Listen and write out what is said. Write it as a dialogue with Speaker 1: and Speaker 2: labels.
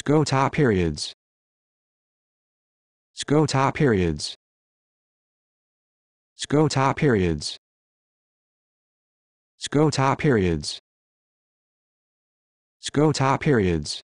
Speaker 1: Scota periods. Scota periods. Scota periods. Scota periods. Scota periods.